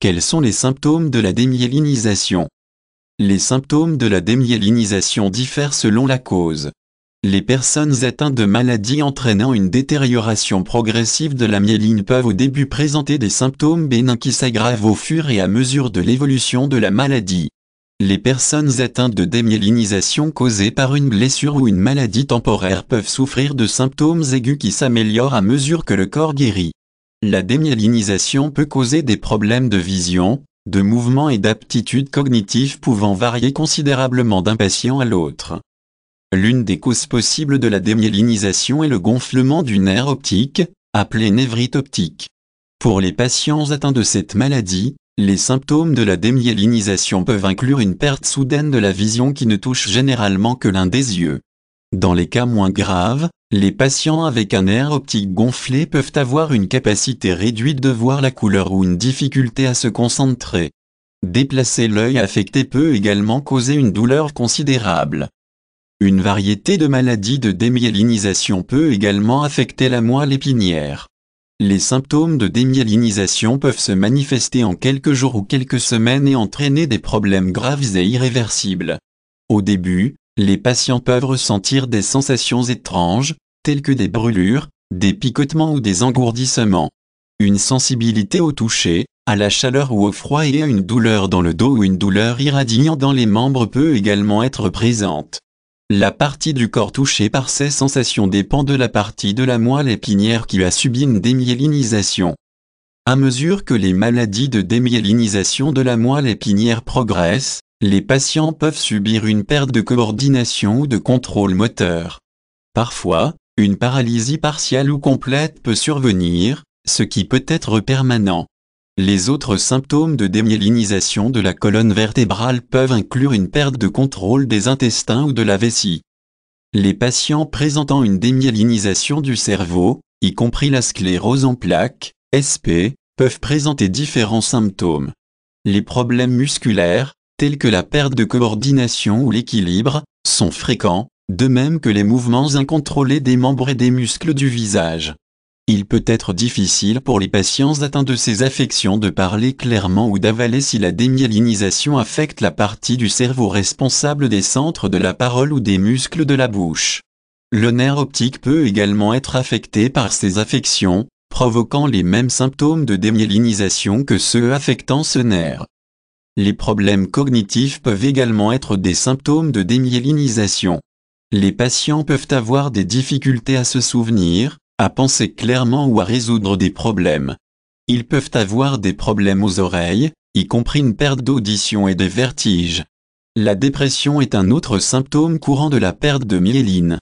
Quels sont les symptômes de la démyélinisation Les symptômes de la démyélinisation diffèrent selon la cause. Les personnes atteintes de maladies entraînant une détérioration progressive de la myéline peuvent au début présenter des symptômes bénins qui s'aggravent au fur et à mesure de l'évolution de la maladie. Les personnes atteintes de démyélinisation causée par une blessure ou une maladie temporaire peuvent souffrir de symptômes aigus qui s'améliorent à mesure que le corps guérit. La démyélinisation peut causer des problèmes de vision, de mouvement et d'aptitude cognitive pouvant varier considérablement d'un patient à l'autre. L'une des causes possibles de la démyélinisation est le gonflement du nerf optique, appelé névrite optique. Pour les patients atteints de cette maladie, les symptômes de la démyélinisation peuvent inclure une perte soudaine de la vision qui ne touche généralement que l'un des yeux. Dans les cas moins graves, les patients avec un nerf optique gonflé peuvent avoir une capacité réduite de voir la couleur ou une difficulté à se concentrer. Déplacer l'œil affecté peut également causer une douleur considérable. Une variété de maladies de démyélinisation peut également affecter la moelle épinière. Les symptômes de démyélinisation peuvent se manifester en quelques jours ou quelques semaines et entraîner des problèmes graves et irréversibles. Au début, les patients peuvent ressentir des sensations étranges, telles que des brûlures, des picotements ou des engourdissements. Une sensibilité au toucher, à la chaleur ou au froid et à une douleur dans le dos ou une douleur irradiant dans les membres peut également être présente. La partie du corps touchée par ces sensations dépend de la partie de la moelle épinière qui a subi une démyélinisation. À mesure que les maladies de démyélinisation de la moelle épinière progressent, les patients peuvent subir une perte de coordination ou de contrôle moteur. Parfois, une paralysie partielle ou complète peut survenir, ce qui peut être permanent. Les autres symptômes de démyélinisation de la colonne vertébrale peuvent inclure une perte de contrôle des intestins ou de la vessie. Les patients présentant une démyélinisation du cerveau, y compris la sclérose en plaques, SP, peuvent présenter différents symptômes. Les problèmes musculaires, tels que la perte de coordination ou l'équilibre, sont fréquents, de même que les mouvements incontrôlés des membres et des muscles du visage. Il peut être difficile pour les patients atteints de ces affections de parler clairement ou d'avaler si la démyélinisation affecte la partie du cerveau responsable des centres de la parole ou des muscles de la bouche. Le nerf optique peut également être affecté par ces affections, provoquant les mêmes symptômes de démyélinisation que ceux affectant ce nerf. Les problèmes cognitifs peuvent également être des symptômes de démyélinisation. Les patients peuvent avoir des difficultés à se souvenir, à penser clairement ou à résoudre des problèmes. Ils peuvent avoir des problèmes aux oreilles, y compris une perte d'audition et des vertiges. La dépression est un autre symptôme courant de la perte de myéline.